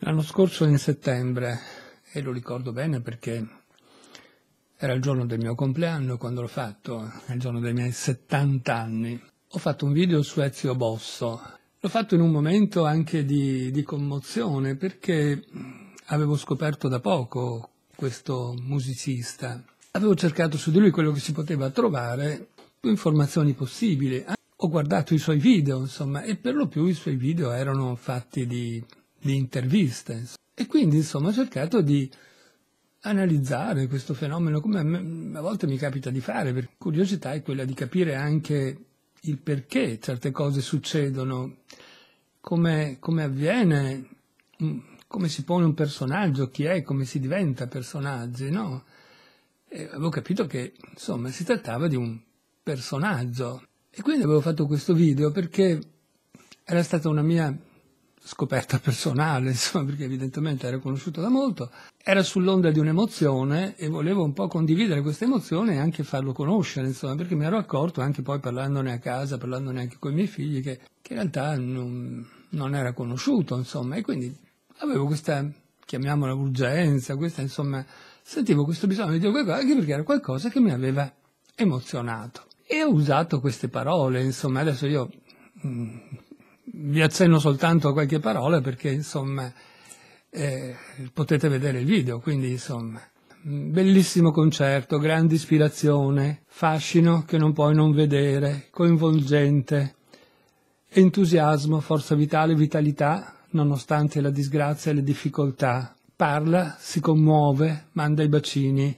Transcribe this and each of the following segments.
L'anno scorso in settembre, e lo ricordo bene perché era il giorno del mio compleanno quando l'ho fatto, il giorno dei miei 70 anni, ho fatto un video su Ezio Bosso. L'ho fatto in un momento anche di, di commozione perché avevo scoperto da poco questo musicista. Avevo cercato su di lui quello che si poteva trovare, più informazioni possibili. Ho guardato i suoi video, insomma, e per lo più i suoi video erano fatti di di interviste. E quindi, insomma, ho cercato di analizzare questo fenomeno come a, me, a volte mi capita di fare, perché curiosità è quella di capire anche il perché certe cose succedono, come, come avviene, mm, come si pone un personaggio, chi è, come si diventa personaggi, no? E avevo capito che, insomma, si trattava di un personaggio. E quindi avevo fatto questo video perché era stata una mia scoperta personale, insomma, perché evidentemente era conosciuto da molto, era sull'onda di un'emozione e volevo un po' condividere questa emozione e anche farlo conoscere, insomma, perché mi ero accorto anche poi parlandone a casa, parlandone anche con i miei figli, che, che in realtà non, non, era conosciuto, insomma, e quindi avevo questa, chiamiamola urgenza, questa, insomma, sentivo questo bisogno di dire qualcosa, anche perché era qualcosa che mi aveva emozionato. E ho usato queste parole, insomma, adesso io... Mh, mm, vi accenno soltanto a qualche parola perché insomma eh, potete vedere il video, quindi insomma bellissimo concerto, grande ispirazione, fascino che non puoi non vedere, coinvolgente, entusiasmo, forza vitale, vitalità, nonostante la disgrazia e le difficoltà. Parla, si commuove, manda i bacini,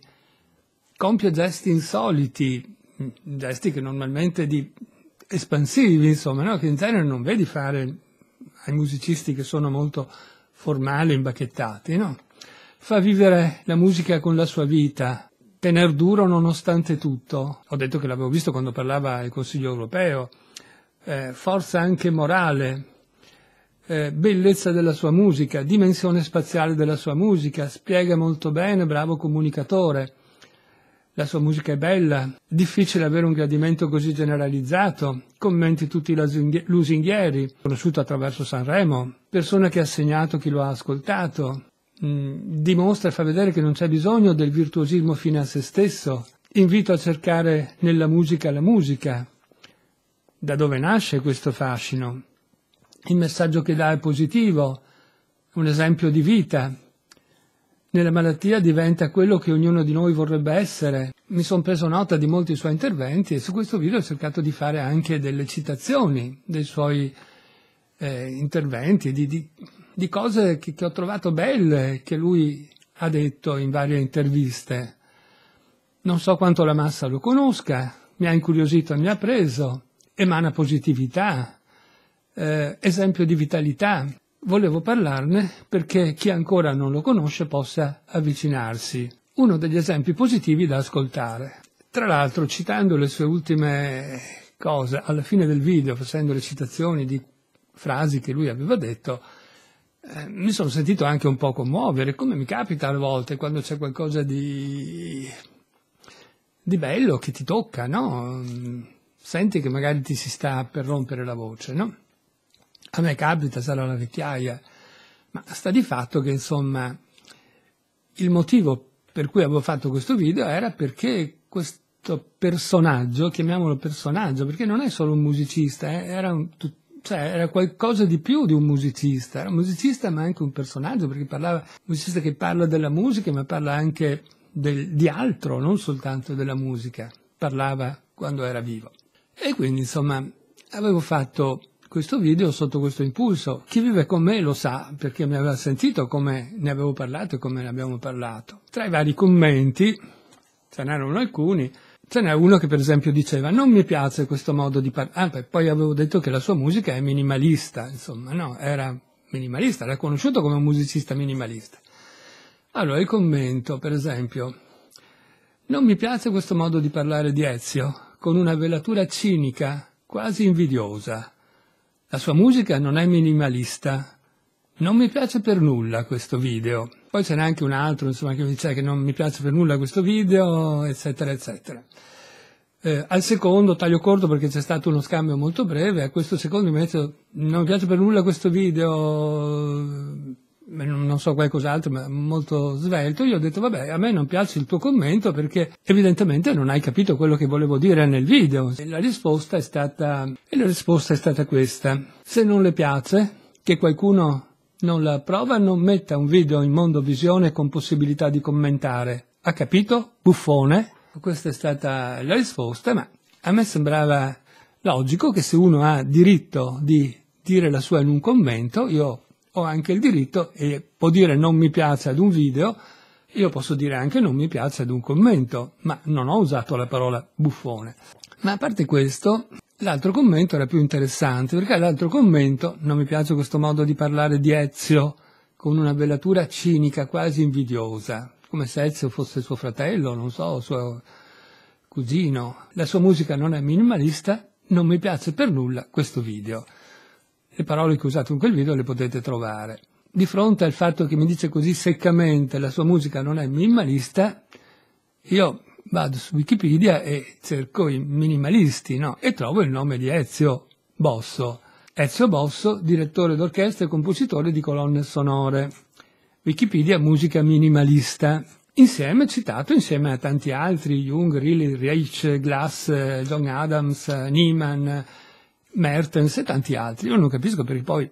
compie gesti insoliti, gesti che normalmente di espansivi, insomma, no? che in genere non vedi fare ai musicisti che sono molto formali, imbacchettati, no? Fa vivere la musica con la sua vita, tener duro nonostante tutto. Ho detto che l'avevo visto quando parlava al Consiglio europeo, eh, forza anche morale, eh, bellezza della sua musica, dimensione spaziale della sua musica, spiega molto bene, bravo comunicatore la sua musica è bella, difficile avere un gradimento così generalizzato, commenti tutti lusinghieri, conosciuto attraverso Sanremo, persone che ha segnato chi lo ha ascoltato, mm, dimostra e fa vedere che non c'è bisogno del virtuosismo fine a se stesso, invito a cercare nella musica la musica, da dove nasce questo fascino. Il messaggio che dà è positivo, un esempio di vita, nella malattia diventa quello che ognuno di noi vorrebbe essere. Mi sono preso nota di molti suoi interventi e su questo video ho cercato di fare anche delle citazioni dei suoi eh, interventi, di, di, di cose che, che ho trovato belle, che lui ha detto in varie interviste. Non so quanto la massa lo conosca, mi ha incuriosito e mi ha preso, emana positività, eh, esempio di vitalità, volevo parlarne perché chi ancora non lo conosce possa avvicinarsi. Uno degli esempi positivi da ascoltare. Tra l'altro, citando le sue ultime cose, alla fine del video, facendo le citazioni di frasi che lui aveva detto, eh, mi sono sentito anche un po' commuovere, come mi capita a volte quando c'è qualcosa di, di bello che ti tocca, no? Senti che magari ti si sta per rompere la voce, no? A me capita, sarà una vecchiaia, ma sta di fatto che insomma il motivo per cui avevo fatto questo video era perché questo personaggio, chiamiamolo personaggio, perché non è solo un musicista, eh, era, un, cioè, era, qualcosa di più di un musicista, era un musicista ma anche un personaggio, perché parlava, un musicista che parla della musica ma parla anche del, di altro, non soltanto della musica, parlava quando era vivo. E quindi insomma avevo fatto questo video sotto questo impulso. Chi vive con me lo sa perché mi aveva sentito come ne avevo parlato e come ne abbiamo parlato. Tra i vari commenti, ce n'erano alcuni, ce n'è uno che per esempio diceva non mi piace questo modo di parlare, ah, poi avevo detto che la sua musica è minimalista, insomma no, era minimalista, era conosciuto come un musicista minimalista. Allora il commento per esempio, non mi piace questo modo di parlare di Ezio, con una velatura cinica, quasi invidiosa la sua musica non è minimalista. Non mi piace per nulla questo video. Poi ce n'è anche un altro, insomma, che dice che non mi piace per nulla questo video, eccetera, eccetera. Eh, al secondo, taglio corto perché c'è stato uno scambio molto breve, a questo secondo mi ha detto non mi piace per nulla questo video, non so qualcos'altro, ma molto svelto, io ho detto vabbè, a me non piace il tuo commento perché evidentemente non hai capito quello che volevo dire nel video. E la risposta è stata, e la risposta è stata questa. Se non le piace che qualcuno non la prova, non metta un video in mondovisione con possibilità di commentare. Ha capito? Buffone? Questa è stata la risposta, ma a me sembrava logico che se uno ha diritto di dire la sua in un commento, io ho anche il diritto e può dire non mi piace ad un video, io posso dire anche non mi piace ad un commento, ma non ho usato la parola buffone. Ma a parte questo, l'altro commento era più interessante, perché l'altro commento, non mi piace questo modo di parlare di Ezio, con una velatura cinica, quasi invidiosa, come se Ezio fosse suo fratello, non so, suo cugino. La sua musica non è minimalista, non mi piace per nulla questo video le parole che ho usato in quel video le potete trovare. Di fronte al fatto che mi dice così seccamente la sua musica non è minimalista, io vado su Wikipedia e cerco i minimalisti, no? E trovo il nome di Ezio Bosso. Ezio Bosso, direttore d'orchestra e compositore di colonne sonore. Wikipedia musica minimalista. Insieme, citato insieme a tanti altri, Jung, Riley, Reich, Glass, John Adams, Nieman, Mertens e tanti altri. Io non capisco perché poi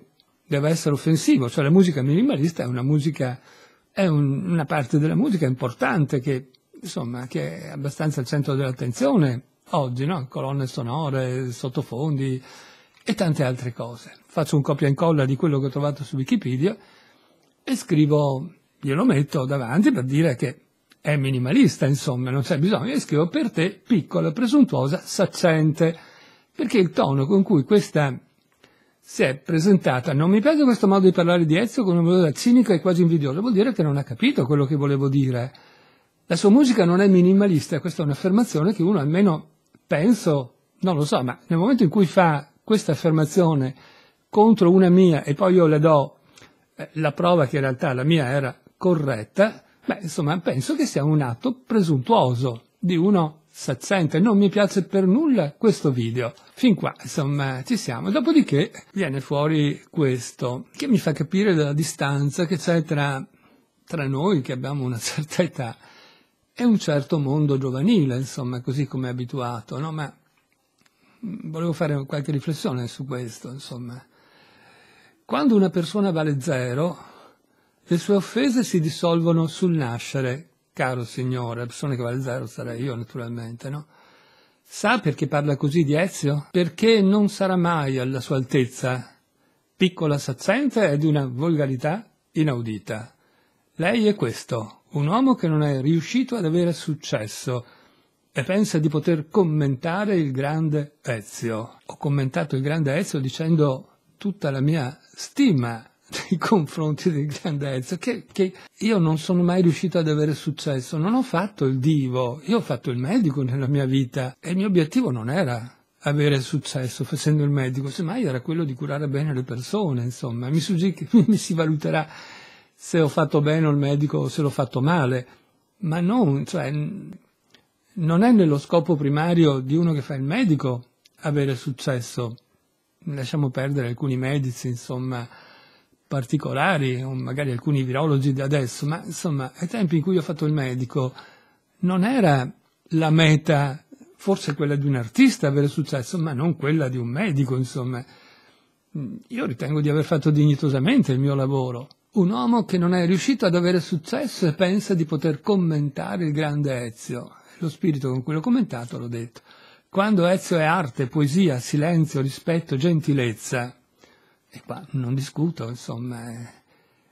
deve essere offensivo, cioè la musica minimalista è una musica, è un, una parte della musica importante che, insomma, che è abbastanza al centro dell'attenzione oggi, no? colonne sonore, sottofondi e tante altre cose. Faccio un copia e incolla di quello che ho trovato su Wikipedia e scrivo, glielo metto davanti per dire che è minimalista, insomma, non c'è bisogno, e scrivo per te, piccola, presuntuosa, saccente perché il tono con cui questa si è presentata, non mi piace questo modo di parlare di Ezio con una modo cinica e quasi invidiosa, vuol dire che non ha capito quello che volevo dire. La sua musica non è minimalista, questa è un'affermazione che uno almeno penso, non lo so, ma nel momento in cui fa questa affermazione contro una mia e poi io le do eh, la prova che in realtà la mia era corretta, beh, insomma, penso che sia un atto presuntuoso di uno saziente, non mi piace per nulla questo video. Fin qua, insomma, ci siamo. Dopodiché viene fuori questo, che mi fa capire la distanza che c'è tra, tra noi che abbiamo una certa età e un certo mondo giovanile, insomma, così come è abituato, no? Ma mm, volevo fare qualche riflessione su questo, insomma. Quando una persona vale zero, le sue offese si dissolvono sul nascere, caro signore, la persona che vale zero sarei io naturalmente, no? Sa perché parla così di Ezio? Perché non sarà mai alla sua altezza, piccola sazzente di una volgarità inaudita. Lei è questo, un uomo che non è riuscito ad avere successo e pensa di poter commentare il grande Ezio. Ho commentato il grande Ezio dicendo tutta la mia stima nei confronti di Grandezza, che, che, io non sono mai riuscito ad avere successo. Non ho fatto il divo, io ho fatto il medico nella mia vita e il mio obiettivo non era avere successo facendo il medico, semmai era quello di curare bene le persone, insomma. Mi, sugge- mi si valuterà se ho fatto bene il medico o se l'ho fatto male, ma non, cioè, non è nello scopo primario di uno che fa il medico avere successo. Lasciamo perdere alcuni medici, insomma, particolari, o magari alcuni virologi di adesso, ma insomma ai tempi in cui ho fatto il medico non era la meta, forse quella di un artista avere successo, ma non quella di un medico, insomma. Io ritengo di aver fatto dignitosamente il mio lavoro. Un uomo che non è riuscito ad avere successo e pensa di poter commentare il grande Ezio. Lo spirito con cui l'ho commentato l'ho detto. Quando Ezio è arte, poesia, silenzio, rispetto, gentilezza, e qua non discuto, insomma. Eh,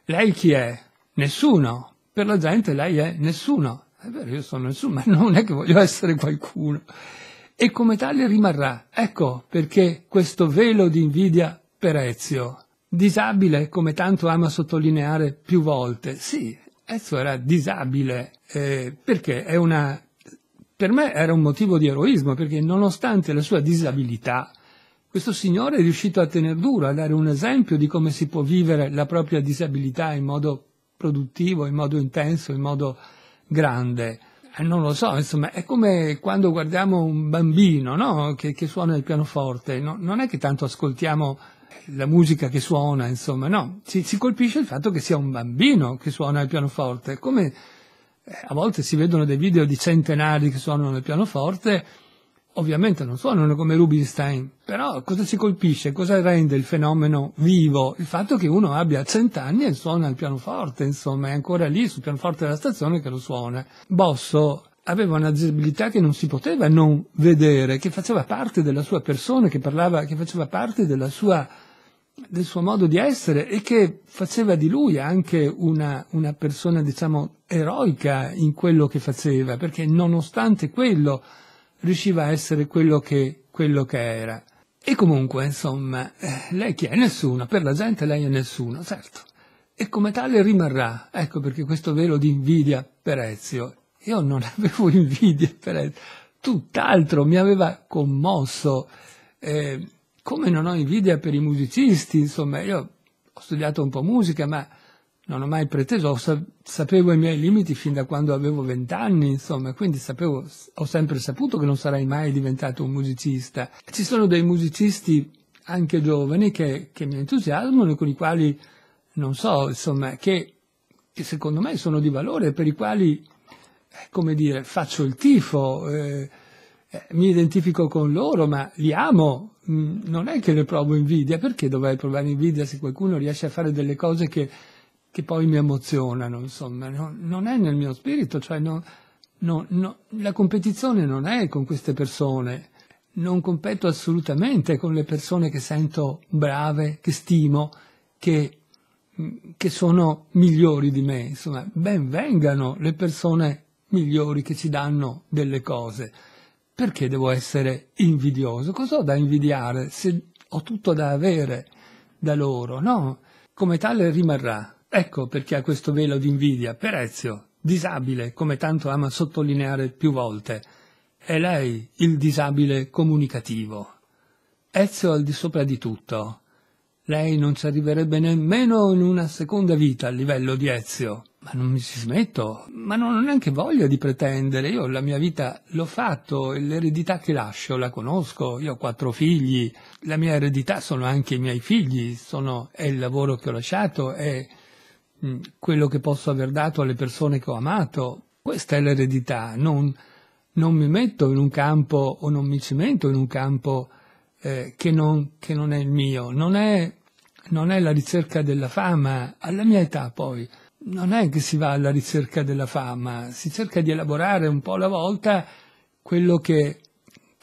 lei chi è? Nessuno. Per la gente lei è nessuno. È vero, io sono nessuno, ma non è che voglio essere qualcuno. E come tale rimarrà. Ecco perché questo velo di invidia per Ezio, disabile come tanto ama sottolineare più volte. Sì, Ezio era disabile eh, perché è una... Per me era un motivo di eroismo, perché nonostante la sua disabilità, questo signore è riuscito a tenere duro, a dare un esempio di come si può vivere la propria disabilità in modo produttivo, in modo intenso, in modo grande. Eh, non lo so, insomma, è come quando guardiamo un bambino no? che, che, suona il pianoforte, no, non è che tanto ascoltiamo la musica che suona, insomma, no, si, si, colpisce il fatto che sia un bambino che suona il pianoforte, come eh, a volte si vedono dei video di centenari che suonano il pianoforte ovviamente non suonano come Rubinstein, però cosa ci colpisce? Cosa rende il fenomeno vivo? Il fatto che uno abbia cent'anni e suona il pianoforte, insomma, è ancora lì sul pianoforte della stazione che lo suona. Bosso aveva una disabilità che non si poteva non vedere, che faceva parte della sua persona, che parlava, che faceva parte sua, del suo modo di essere e che faceva di lui anche una, una persona, diciamo, eroica in quello che faceva, perché nonostante quello riusciva a essere quello che, quello che era. E comunque, insomma, eh, lei chi è? Nessuno, per la gente lei è nessuno, certo. E come tale rimarrà. Ecco perché questo velo di invidia per Ezio. Io non avevo invidia per Ezio, tutt'altro mi aveva commosso. Eh, come non ho invidia per i musicisti, insomma, io ho studiato un po' musica, ma non ho mai preteso, sapevo i miei limiti fin da quando avevo vent'anni, insomma, quindi sapevo, ho sempre saputo che non sarei mai diventato un musicista. Ci sono dei musicisti anche giovani che, che mi entusiasmano, e con i quali, non so, insomma, che, che, secondo me sono di valore, per i quali, eh, come dire, faccio il tifo, eh, eh, mi identifico con loro, ma li amo, mm, non è che ne provo invidia, perché dovrei provare invidia se qualcuno riesce a fare delle cose che che poi mi emozionano, insomma, no, non è nel mio spirito, cioè no, no, la competizione non è con queste persone, non competo assolutamente con le persone che sento brave, che stimo, che, mm, che sono migliori di me, insomma, ben vengano le persone migliori che ci danno delle cose. Perché devo essere invidioso? Cosa ho da invidiare se ho tutto da avere da loro? No, come tale rimarrà Ecco perché ha questo velo di invidia per Ezio, disabile, come tanto ama sottolineare più volte. È lei il disabile comunicativo. Ezio al di sopra di tutto. Lei non ci arriverebbe nemmeno in una seconda vita a livello di Ezio. Ma non mi si smetto, ma non ho neanche voglia di pretendere. Io la mia vita l'ho fatto e l'eredità che lascio la conosco. Io ho quattro figli, la mia eredità sono anche i miei figli, sono, è il lavoro che ho lasciato, è Mm, quello che posso aver dato alle persone che ho amato, questa è l'eredità, non, non mi metto in un campo o non mi cimento in un campo eh, che, non, che, non, è il mio, non è, non è la ricerca della fama, alla mia età poi, non è che si va alla ricerca della fama, si cerca di elaborare un po' alla volta quello che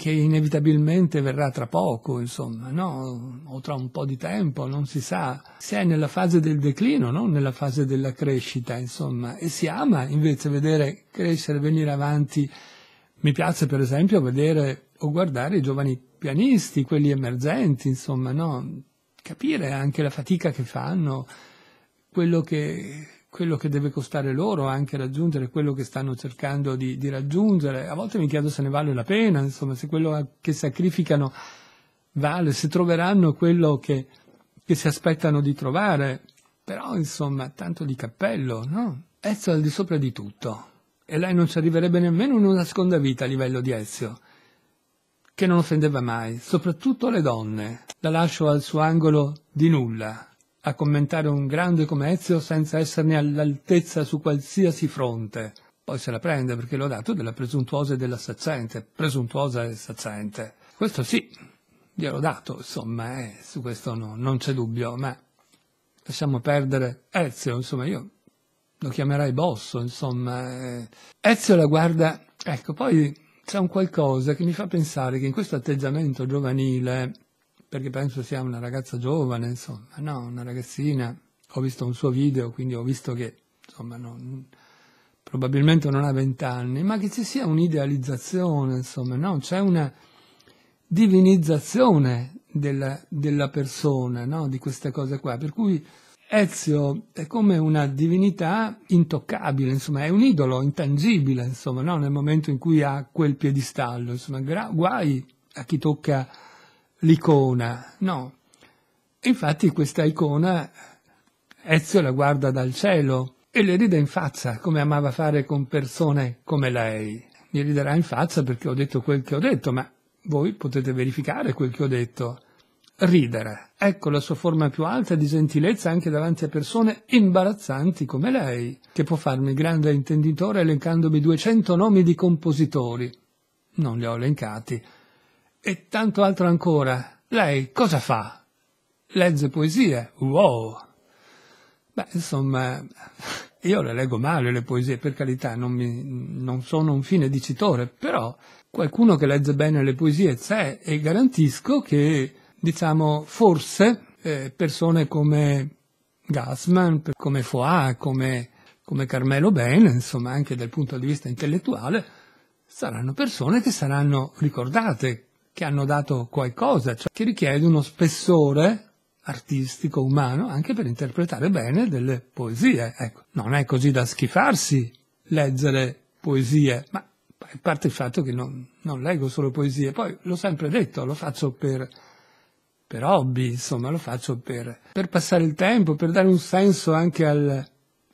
che inevitabilmente verrà tra poco, insomma, no? o tra un po' di tempo, non si sa. Si è nella fase del declino, non nella fase della crescita, insomma, e si ama invece vedere crescere, venire avanti. Mi piace per esempio vedere o guardare i giovani pianisti, quelli emergenti, insomma, no? capire anche la fatica che fanno, quello che, quello che deve costare loro anche raggiungere quello che stanno cercando di, di raggiungere. A volte mi chiedo se ne vale la pena, insomma, se quello che sacrificano vale, se troveranno quello che, che si aspettano di trovare. Però, insomma, tanto di cappello, no? Ezio è al di sopra di tutto. E lei non ci arriverebbe nemmeno in una seconda vita a livello di Ezio che non offendeva mai, soprattutto le donne. La lascio al suo angolo di nulla, a commentare un grande come Ezio senza esserne all'altezza su qualsiasi fronte. Poi se la prende perché l'ho dato della presuntuosa e della saccente, presuntuosa e saccente. Questo sì, gliel'ho dato, insomma, eh, su questo no, non c'è dubbio, ma lasciamo perdere Ezio, insomma, io lo chiamerai Bosso, insomma. Eh. Ezio la guarda, ecco, poi c'è un qualcosa che mi fa pensare che in questo atteggiamento giovanile perché penso sia una ragazza giovane, insomma, no, una ragazzina, ho visto un suo video, quindi ho visto che, insomma, non, probabilmente non ha vent'anni, ma che ci sia un'idealizzazione, insomma, no? c'è una divinizzazione della, della persona, no? di queste cose qua, per cui Ezio è come una divinità intoccabile, insomma, è un idolo intangibile, insomma, no? nel momento in cui ha quel piedistallo, insomma, guai a chi tocca l'icona, no. infatti questa icona Ezio la guarda dal cielo e le ride in faccia, come amava fare con persone come lei. Mi riderà in faccia perché ho detto quel che ho detto, ma voi potete verificare quel che ho detto. Ridere. Ecco la sua forma più alta di gentilezza anche davanti a persone imbarazzanti come lei, che può farmi grande intenditore elencandomi 200 nomi di compositori. Non li ho elencati, e tanto altro ancora. Lei cosa fa? Legge poesie? Wow! Beh, insomma, io le leggo male le poesie, per carità, non, mi, non sono un fine dicitore, però qualcuno che legge bene le poesie c'è e garantisco che, diciamo, forse eh, persone come Gassman, come Foà, come, come Carmelo Ben, insomma anche dal punto di vista intellettuale, saranno persone che saranno ricordate che hanno dato qualcosa, cioè che richiede uno spessore artistico, umano, anche per interpretare bene delle poesie. Ecco, non è così da schifarsi leggere poesie, ma a parte il fatto che non, non leggo solo poesie, poi l'ho sempre detto, lo faccio per, per hobby, insomma, lo faccio per, per, passare il tempo, per dare un senso anche al,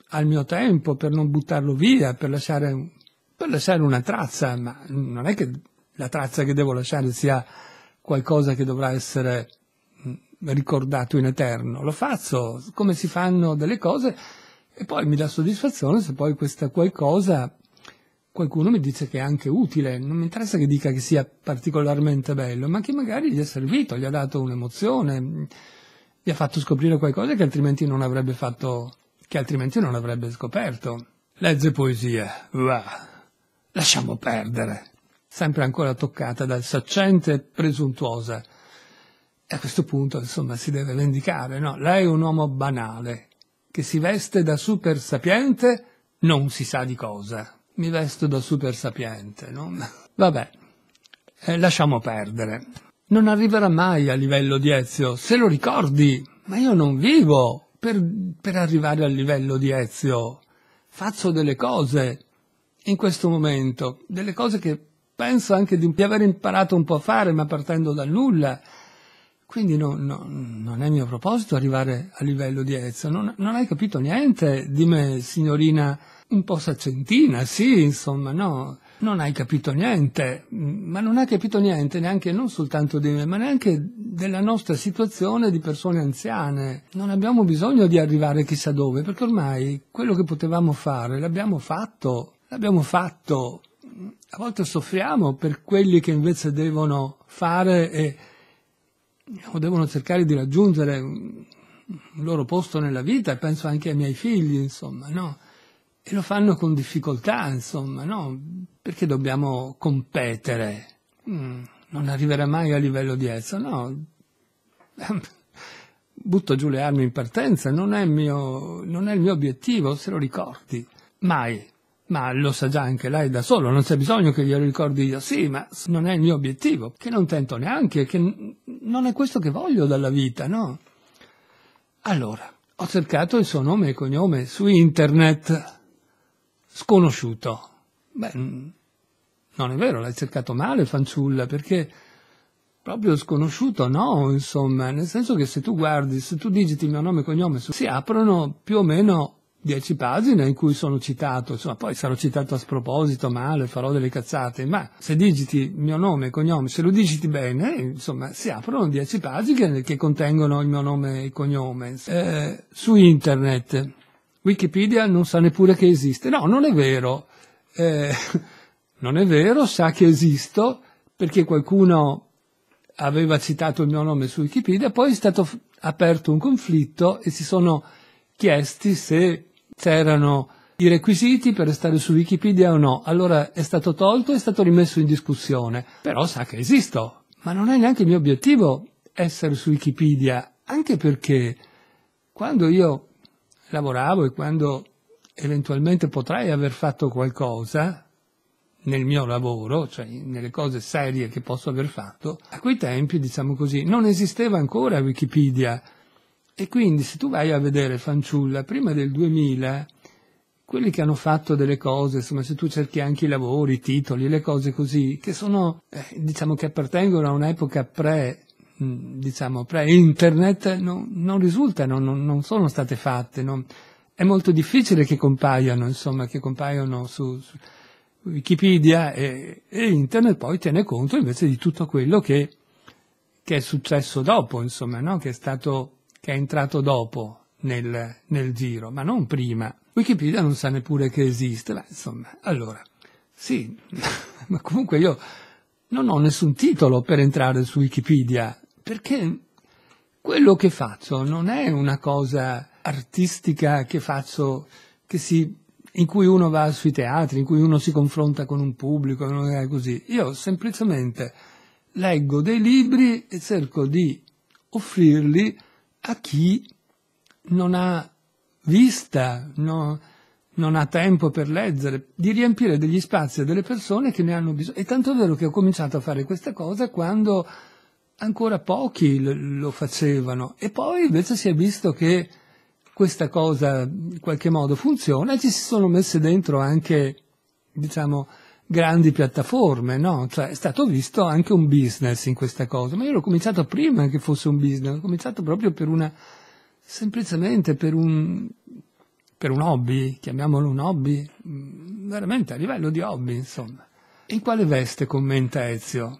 al mio tempo, per non buttarlo via, per lasciare, per lasciare una traccia, ma non è che la traccia che devo lasciare sia qualcosa che dovrà essere ricordato in eterno. Lo faccio come si fanno delle cose e poi mi dà soddisfazione se poi questa qualcosa qualcuno mi dice che è anche utile, non mi interessa che dica che sia particolarmente bello, ma che magari gli è servito, gli ha dato un'emozione, gli ha fatto scoprire qualcosa che altrimenti non avrebbe fatto, che altrimenti non avrebbe scoperto. Legge poesie, va, lasciamo perdere sempre ancora toccata dal saccente presuntuosa. E a questo punto, insomma, si deve vendicare, no? Lei è un uomo banale, che si veste da super sapiente non si sa di cosa. Mi vesto da super sapiente, no? Vabbè, eh, lasciamo perdere. Non arriverà mai a livello di Ezio, se lo ricordi, ma io non vivo per, per arrivare al livello di Ezio. Faccio delle cose in questo momento, delle cose che penso anche di, di, aver imparato un po' a fare, ma partendo dal nulla. Quindi no, no, non è mio proposito arrivare a livello di Ezio. Non, non, hai capito niente di me, signorina un po' saccentina, sì, insomma, no. Non hai capito niente, ma non hai capito niente neanche non soltanto di me, ma neanche della nostra situazione di persone anziane. Non abbiamo bisogno di arrivare chissà dove, perché ormai quello che potevamo fare l'abbiamo fatto. L'abbiamo fatto a volte soffriamo per quelli che invece devono fare e o devono cercare di raggiungere un loro posto nella vita, penso anche ai miei figli, insomma, no? E lo fanno con difficoltà, insomma, no? Perché dobbiamo competere? Mm, non arriverà mai a livello di esso, no? Butto giù le armi in partenza, non è, mio, non è il mio obiettivo, se lo ricordi, mai. Ma lo sa già anche lei da solo, non c'è bisogno che glielo ricordi io. Sì, ma non è il mio obiettivo, che non tento neanche, che non è questo che voglio dalla vita, no? Allora, ho cercato il suo nome e cognome su internet, sconosciuto. Beh, non è vero, l'hai cercato male, fanciulla, perché proprio sconosciuto no, insomma, nel senso che se tu guardi, se tu digiti il mio nome e cognome, si aprono più o meno dieci pagine in cui sono citato, insomma, poi sarò citato a sproposito, male, farò delle cazzate, ma se digiti il mio nome e cognome, se lo digiti bene, insomma, si aprono dieci pagine che contengono il mio nome e cognome. Eh, su internet, Wikipedia non sa neppure che esiste. No, non è vero. Eh, non è vero, sa che esisto perché qualcuno aveva citato il mio nome su Wikipedia, poi è stato aperto un conflitto e si sono chiesti se c'erano i requisiti per restare su Wikipedia o no. Allora è stato tolto, è stato rimesso in discussione. Però sa che esisto. Ma non è neanche il mio obiettivo essere su Wikipedia, anche perché quando io lavoravo e quando eventualmente potrei aver fatto qualcosa nel mio lavoro, cioè nelle cose serie che posso aver fatto, a quei tempi, diciamo così, non esisteva ancora Wikipedia e quindi se tu vai a vedere Fanciulla, prima del 2000, quelli che hanno fatto delle cose, insomma, se tu cerchi anche i lavori, i titoli, le cose così, che sono, eh, diciamo, che appartengono a un'epoca pre, diciamo, pre-internet, non, non risultano, non, non, sono state fatte, non, è molto difficile che compaiano, insomma, che compaiano su, su Wikipedia e, e, internet poi tiene conto invece di tutto quello che, che è successo dopo, insomma, no? che è stato che è entrato dopo nel, nel giro, ma non prima. Wikipedia non sa neppure che esiste, ma insomma, allora, sì, ma comunque io non ho nessun titolo per entrare su Wikipedia, perché quello che faccio non è una cosa artistica che faccio, che si, in cui uno va sui teatri, in cui uno si confronta con un pubblico, non è così. Io semplicemente leggo dei libri e cerco di offrirli a chi non ha vista, no, non ha tempo per leggere, di riempire degli spazi a delle persone che ne hanno bisogno. E tanto è vero che ho cominciato a fare questa cosa quando ancora pochi lo facevano e poi invece si è visto che questa cosa in qualche modo funziona e ci si sono messe dentro anche, diciamo, grandi piattaforme, no? Cioè, è stato visto anche un business in questa cosa, ma io l'ho cominciato prima che fosse un business, ho cominciato proprio per una, semplicemente per un, per un hobby, chiamiamolo un hobby, mm, veramente a livello di hobby, insomma. In quale veste commenta Ezio?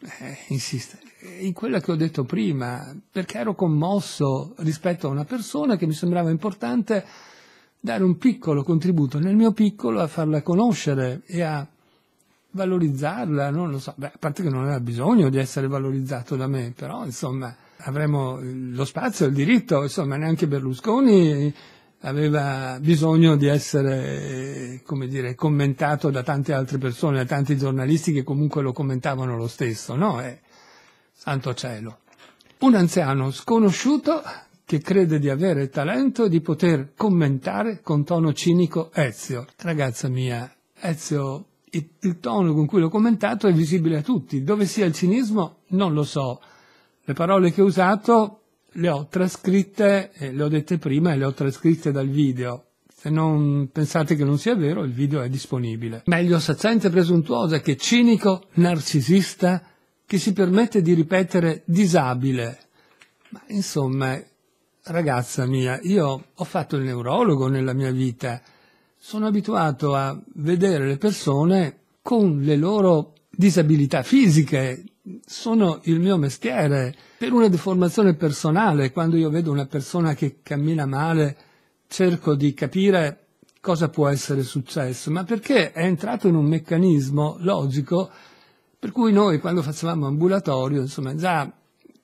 Eh, insiste, in quella che ho detto prima, perché ero commosso rispetto a una persona che mi sembrava importante dare un piccolo contributo nel mio piccolo a farla conoscere e a valorizzarla, non lo so, Beh, a parte che non aveva bisogno di essere valorizzato da me, però insomma avremo eh, lo spazio, il diritto, insomma neanche Berlusconi aveva bisogno di essere, eh, come dire, commentato da tante altre persone, da tanti giornalisti che comunque lo commentavano lo stesso, no? Eh, santo cielo. Un anziano sconosciuto che crede di avere il talento di poter commentare con tono cinico Ezio. Ragazza mia, Ezio il, il tono con cui l'ho commentato è visibile a tutti. Dove sia il cinismo non lo so. Le parole che ho usato le ho trascritte, eh, le ho dette prima e le ho trascritte dal video. Se non pensate che non sia vero, il video è disponibile. Meglio saccente presuntuosa che cinico narcisista che si permette di ripetere disabile. Ma insomma, ragazza mia, io ho fatto il neurologo nella mia vita sono abituato a vedere le persone con le loro disabilità fisiche, sono il mio mestiere. Per una deformazione personale, quando io vedo una persona che cammina male, cerco di capire cosa può essere successo, ma perché è entrato in un meccanismo logico per cui noi quando facevamo ambulatorio, insomma, già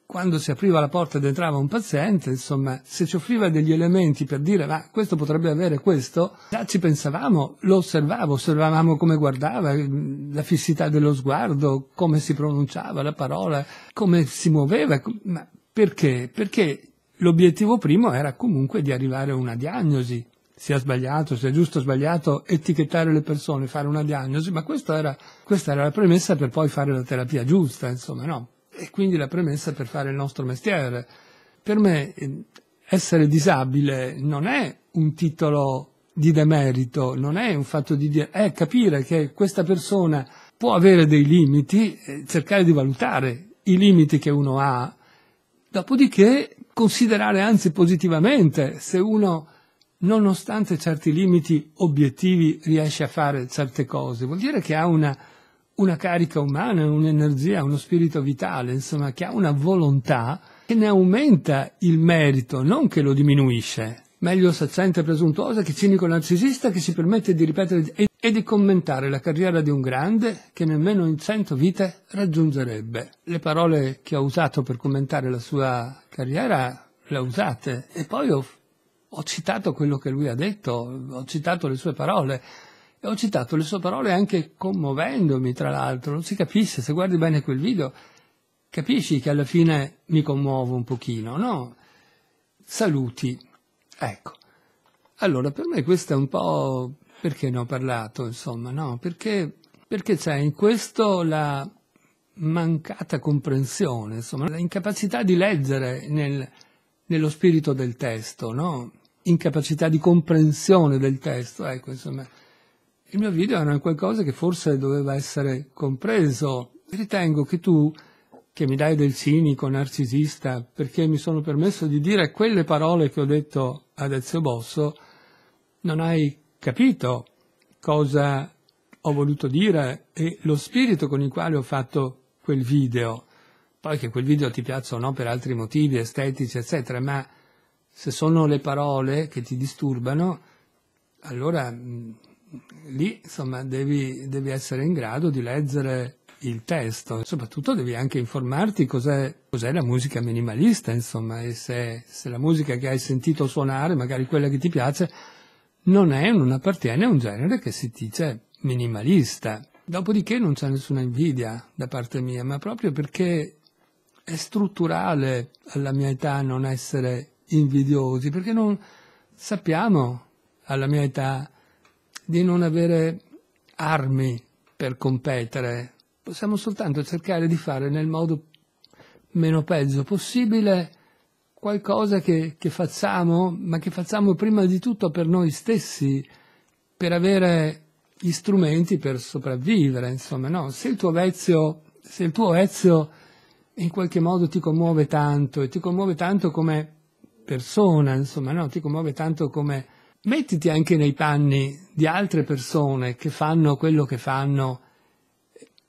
quando si apriva la porta ed entrava un paziente, insomma, se ci offriva degli elementi per dire ma questo potrebbe avere questo, già ci pensavamo, lo osservavo, osservavamo come guardava, la fissità dello sguardo, come si pronunciava la parola, come si muoveva, ma perché? Perché l'obiettivo primo era comunque di arrivare a una diagnosi, sia sbagliato, sia giusto o sbagliato, etichettare le persone, fare una diagnosi, ma questa era, questa era la premessa per poi fare la terapia giusta, insomma, no? e quindi la premessa per fare il nostro mestiere. Per me eh, essere disabile non è un titolo di demerito, non è un fatto di... dire, è capire che questa persona può avere dei limiti, cercare di valutare i limiti che uno ha, dopodiché considerare anzi positivamente se uno, nonostante certi limiti obiettivi, riesce a fare certe cose. Vuol dire che ha una una carica umana, un'energia, uno spirito vitale, insomma, che ha una volontà che ne aumenta il merito, non che lo diminuisce. Meglio saccente e presuntuosa che cinico narcisista che si permette di ripetere e, e di commentare la carriera di un grande che nemmeno in cento vite raggiungerebbe. Le parole che ho usato per commentare la sua carriera le ho usate e poi ho, ho citato quello che lui ha detto, ho citato le sue parole. E ho citato le sue parole anche commuovendomi, tra l'altro, non si capisce, se guardi bene quel video capisci che alla fine mi commuovo un pochino, no? Saluti, ecco. Allora, per me questo è un po' perché ne ho parlato, insomma, no? Perché, perché c'è in questo la mancata comprensione, insomma, la incapacità di leggere nel, nello spirito del testo, no? Incapacità di comprensione del testo, ecco, insomma. Il mio video era qualcosa che forse doveva essere compreso. Ritengo che tu, che mi dai del cinico narcisista, perché mi sono permesso di dire quelle parole che ho detto ad Ezio Bosso, non hai capito cosa ho voluto dire e lo spirito con il quale ho fatto quel video. Poi che quel video ti piaccia o no per altri motivi estetici, eccetera, ma se sono le parole che ti disturbano, allora mm, lì insomma devi, devi, essere in grado di leggere il testo, soprattutto devi anche informarti cos'è, cos'è la musica minimalista, insomma, e se, se, la musica che hai sentito suonare, magari quella che ti piace, non è, non appartiene a un genere che si dice minimalista. Dopodiché non c'è nessuna invidia da parte mia, ma proprio perché è strutturale alla mia età non essere invidiosi, perché non sappiamo alla mia età di non avere armi per competere, possiamo soltanto cercare di fare nel modo meno peggio possibile qualcosa che, che facciamo, ma che facciamo prima di tutto per noi stessi, per avere gli strumenti per sopravvivere, insomma, no? Se il tuo vezio, se il tuo vezio in qualche modo ti commuove tanto, e ti commuove tanto come persona, insomma, no? Ti commuove tanto come mettiti anche nei panni di altre persone che fanno quello che fanno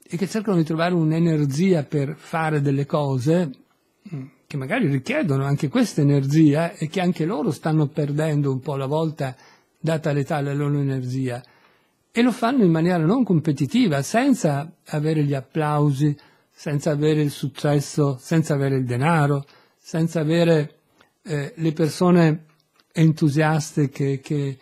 e che cercano di trovare un'energia per fare delle cose mm, che magari richiedono anche questa energia e che anche loro stanno perdendo un po' la volta, data l'età, la loro energia. E lo fanno in maniera non competitiva, senza avere gli applausi, senza avere il successo, senza avere il denaro, senza avere eh, le persone entusiaste che, che,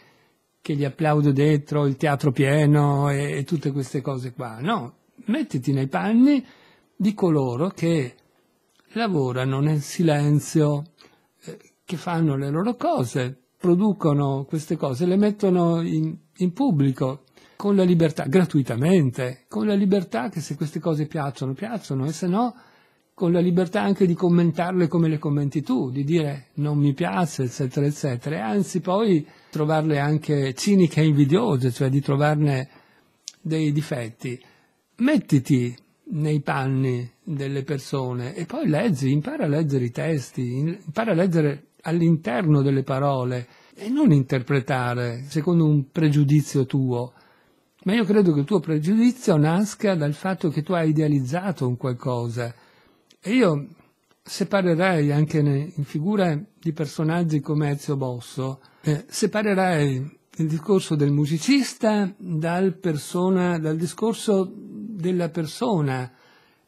che gli applaudo dentro, il teatro pieno e, e tutte queste cose qua. No, mettiti nei panni di coloro che lavorano nel silenzio, eh, che fanno le loro cose, producono queste cose, le mettono in, in, pubblico con la libertà, gratuitamente, con la libertà che se queste cose piacciono, piacciono e se no con la libertà anche di commentarle come le commenti tu, di dire non mi piace, eccetera, eccetera, e anzi poi trovarle anche ciniche e invidiose, cioè di trovarne dei difetti. Mettiti nei panni delle persone e poi leggi, impara a leggere i testi, impara a leggere all'interno delle parole e non interpretare secondo un pregiudizio tuo. Ma io credo che il tuo pregiudizio nasca dal fatto che tu hai idealizzato un qualcosa e io separerei anche in figure di personaggi come Ezio Bosso, eh, separerei il discorso del musicista dal, persona, dal discorso della persona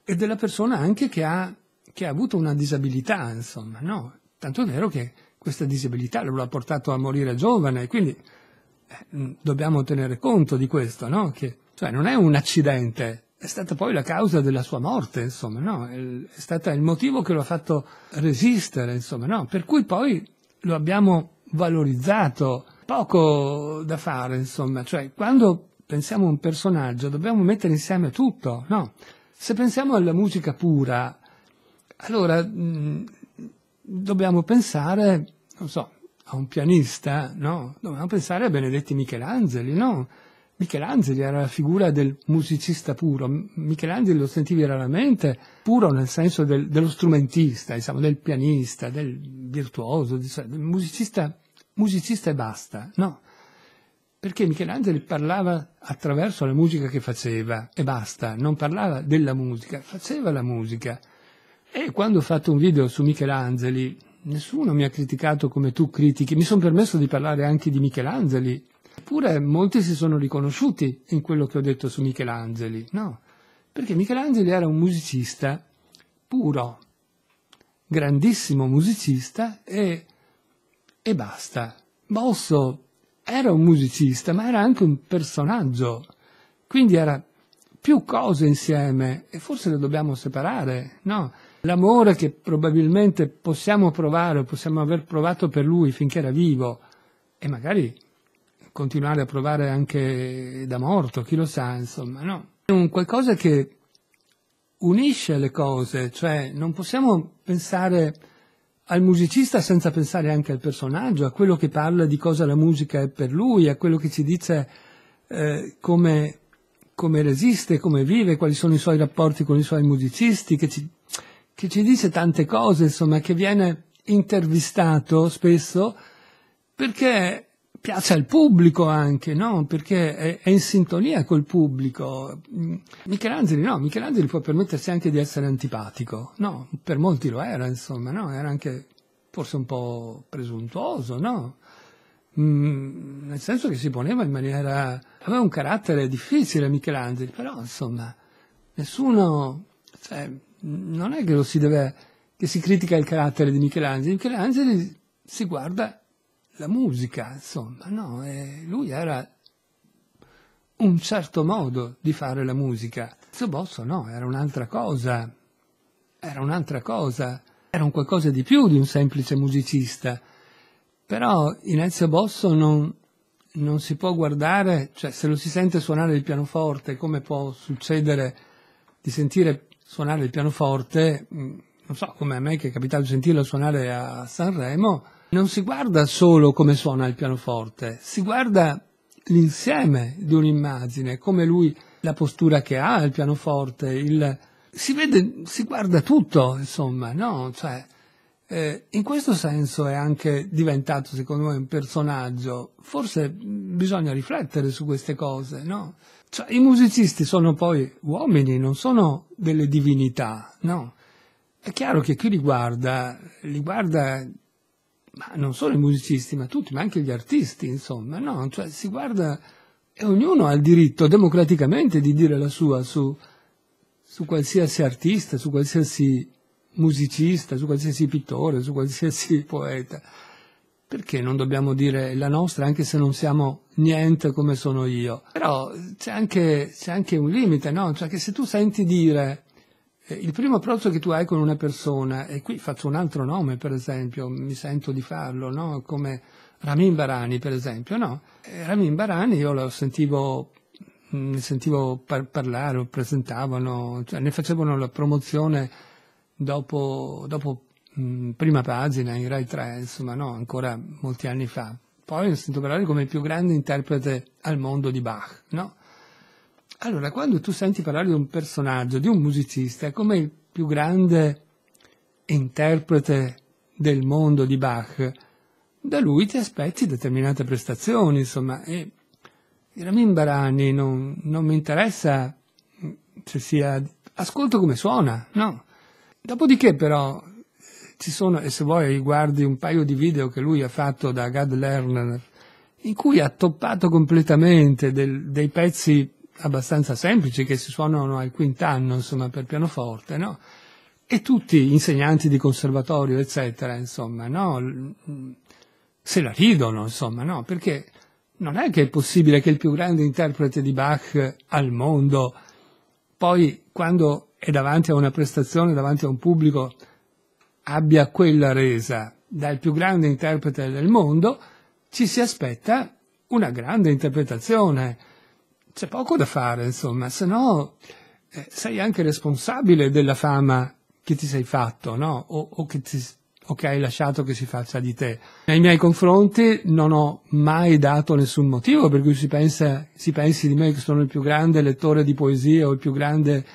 e della persona anche che ha, che ha avuto una disabilità, insomma, no? Tanto è vero che questa disabilità lo ha portato a morire giovane, quindi eh, dobbiamo tenere conto di questo, no? Che, cioè non è un accidente, è stata poi la causa della sua morte, insomma, no? È stato il motivo che lo ha fatto resistere, insomma, no? Per cui poi lo abbiamo valorizzato. Poco da fare, insomma, cioè quando pensiamo a un personaggio dobbiamo mettere insieme tutto, no? Se pensiamo alla musica pura, allora mh, mm, dobbiamo pensare, non so, a un pianista, no? Dobbiamo pensare a Benedetti Michelangeli, no? Michelangelo era la figura del musicista puro, Michelangelo lo sentivi raramente puro nel senso del, dello strumentista, diciamo, del pianista, del virtuoso, del musicista, musicista e basta, no. Perché Michelangelo parlava attraverso la musica che faceva e basta, non parlava della musica, faceva la musica. E quando ho fatto un video su Michelangeli, nessuno mi ha criticato come tu critichi, mi sono permesso di parlare anche di Michelangeli Eppure molti si sono riconosciuti in quello che ho detto su Michelangeli, no? Perché Michelangeli era un musicista puro, grandissimo musicista e, e basta. Bosso era un musicista, ma era anche un personaggio, quindi era più cose insieme e forse le dobbiamo separare, no? L'amore che probabilmente possiamo provare o possiamo aver provato per lui finché era vivo e magari continuare a provare anche da morto, chi lo sa, insomma, no. È un qualcosa che unisce le cose, cioè non possiamo pensare al musicista senza pensare anche al personaggio, a quello che parla di cosa la musica è per lui, a quello che ci dice eh, come, come, resiste, come vive, quali sono i suoi rapporti con i suoi musicisti, che ci, che ci dice tante cose, insomma, che viene intervistato spesso perché piace al pubblico anche, no? Perché è, è, in sintonia col pubblico. Mm, Michelangelo, no, Michelangelo può permettersi anche di essere antipatico, no? Per molti lo era, insomma, no? Era anche forse un po' presuntuoso, no? Mm, nel senso che si poneva in maniera... aveva un carattere difficile Michelangelo, però insomma, nessuno... Cioè, non è che lo si deve... che si critica il carattere di Michelangelo, Michelangelo si guarda la musica, insomma, no? E eh, lui era un certo modo di fare la musica. Enzo Bosso no, era un'altra cosa, era un'altra cosa, era un qualcosa di più di un semplice musicista. Però in Ezio Bosso non, non si può guardare, cioè se lo si sente suonare il pianoforte, come può succedere di sentire suonare il pianoforte, mm, non so, come a me che è capitato di sentirlo suonare a Sanremo, non si guarda solo come suona il pianoforte, si guarda l'insieme di un'immagine, come lui, la postura che ha al pianoforte, il... si vede, si guarda tutto, insomma, no? Cioè, eh, in questo senso è anche diventato, secondo me, un personaggio. Forse bisogna riflettere su queste cose, no? Cioè, i musicisti sono poi uomini, non sono delle divinità, no? È chiaro che chi li guarda, li guarda ma non solo i musicisti, ma tutti, ma anche gli artisti, insomma, no? Cioè, si guarda e ognuno ha il diritto democraticamente di dire la sua su, su qualsiasi artista, su qualsiasi musicista, su qualsiasi pittore, su qualsiasi poeta. Perché non dobbiamo dire la nostra anche se non siamo niente come sono io? Però c'è anche, c'è anche un limite, no? Cioè che se tu senti dire eh, il primo approccio che tu hai con una persona, e qui faccio un altro nome per esempio, mi sento di farlo, no? come Ramin Barani per esempio, no? Eh, Ramin Barani io lo sentivo, mm, ne sentivo par- parlare, lo presentavano, cioè ne facevano la promozione dopo, dopo mh, mm, prima pagina in Rai 3, insomma no? ancora molti anni fa. Poi ho sentito parlare come il più grande interprete al mondo di Bach, no? Allora, quando tu senti parlare di un personaggio, di un musicista, come il più grande interprete del mondo di Bach, da lui ti aspetti determinate prestazioni, insomma, e Ramin Barani non, non mi interessa se sia... ascolto come suona, no? Dopodiché però ci sono, e se vuoi guardi un paio di video che lui ha fatto da Gad Lerner, in cui ha toppato completamente del, dei pezzi abbastanza semplici che si suonano al quintanno, insomma, per pianoforte, no? E tutti insegnanti di conservatorio, eccetera, insomma, no? Mm, se la ridono, insomma, no? Perché non è che è possibile che il più grande interprete di Bach al mondo, poi quando è davanti a una prestazione, davanti a un pubblico, abbia quella resa dal più grande interprete del mondo, ci si aspetta una grande interpretazione, c'è poco da fare, insomma, se no eh, sei anche responsabile della fama che ti sei fatto, no? O, o, che ti, o che hai lasciato che si faccia di te. Nei miei confronti non ho mai dato nessun motivo per cui si, pensa, si pensi di me che sono il più grande lettore di poesia o il più grande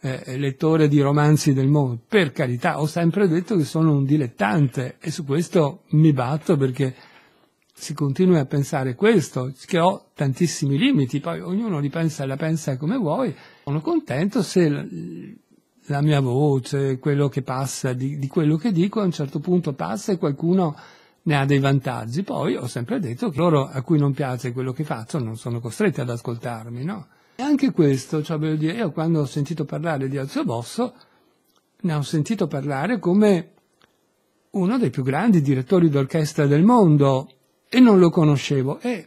eh, lettore di romanzi del mondo. Per carità, ho sempre detto che sono un dilettante e su questo mi batto perché si continui a pensare questo, che ho tantissimi limiti, poi ognuno li pensa e la pensa come vuoi, sono contento se la mia voce, quello che passa, di, di quello che dico a un certo punto passa e qualcuno ne ha dei vantaggi. Poi ho sempre detto che loro a cui non piace quello che faccio non sono costretti ad ascoltarmi, no? E anche questo, cioè voglio dire, io quando ho sentito parlare di Alzio Bosso, ne ho sentito parlare come uno dei più grandi direttori d'orchestra del mondo, e non lo conoscevo. E,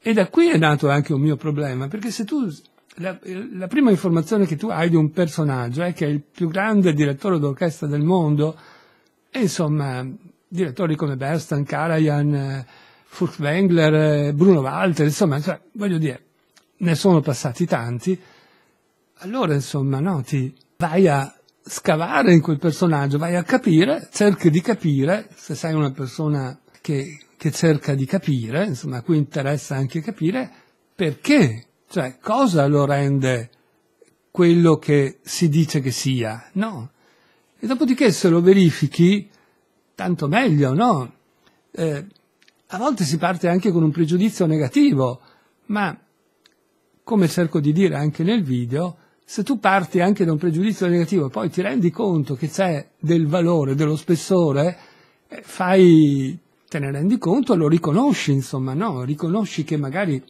e, da qui è nato anche un mio problema, perché se tu, la, la, prima informazione che tu hai di un personaggio è che è il più grande direttore d'orchestra del mondo, e insomma, direttori come Berstan, Karajan, Furtwängler, Bruno Walter, insomma, cioè, voglio dire, ne sono passati tanti, allora insomma, no, ti vai a scavare in quel personaggio, vai a capire, cerchi di capire, se sei una persona che che cerca di capire, insomma, a cui interessa anche capire perché, cioè cosa lo rende quello che si dice che sia, no? E dopodiché se lo verifichi, tanto meglio, no? Eh, a volte si parte anche con un pregiudizio negativo, ma come cerco di dire anche nel video, se tu parti anche da un pregiudizio negativo e poi ti rendi conto che c'è del valore, dello spessore, eh, fai te ne rendi conto, lo riconosci, insomma, no? Riconosci che magari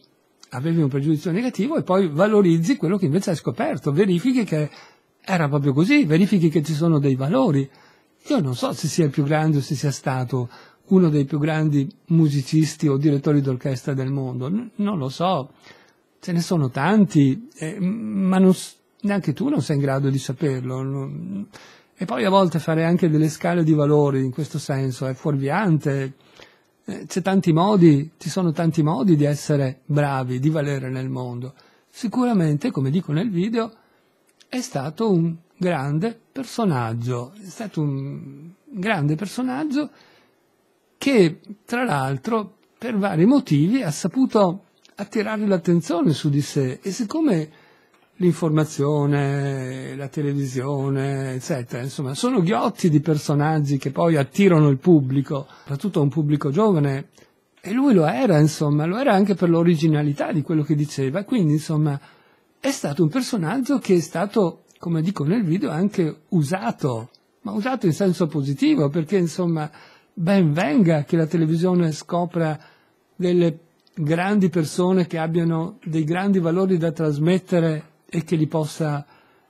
avevi un pregiudizio negativo e poi valorizzi quello che invece hai scoperto, verifichi che era proprio così, verifichi che ci sono dei valori. Io non so se sia il più grande o se sia stato uno dei più grandi musicisti o direttori d'orchestra del mondo, N- non lo so, ce ne sono tanti, eh, ma non, neanche tu non sei in grado di saperlo. Non, e poi a volte fare anche delle scale di valori in questo senso è fuorviante. Eh, c'è tanti modi, ci sono tanti modi di essere bravi, di valere nel mondo. Sicuramente, come dico nel video, è stato un grande personaggio, è stato un grande personaggio che tra l'altro per vari motivi ha saputo attirare l'attenzione su di sé e siccome l'informazione, la televisione, eccetera. Insomma, sono ghiotti di personaggi che poi attirano il pubblico, soprattutto un pubblico giovane. E lui lo era, insomma, lo era anche per l'originalità di quello che diceva. Quindi, insomma, è stato un personaggio che è stato, come dico nel video, anche usato, ma usato in senso positivo, perché, insomma, ben venga che la televisione scopra delle grandi persone che abbiano dei grandi valori da trasmettere e che li possa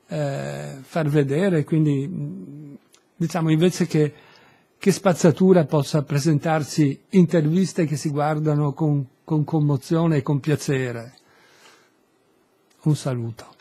eh, far vedere, quindi mm, diciamo invece che, che, spazzatura possa presentarsi interviste che si guardano con, con commozione e con piacere. Un saluto.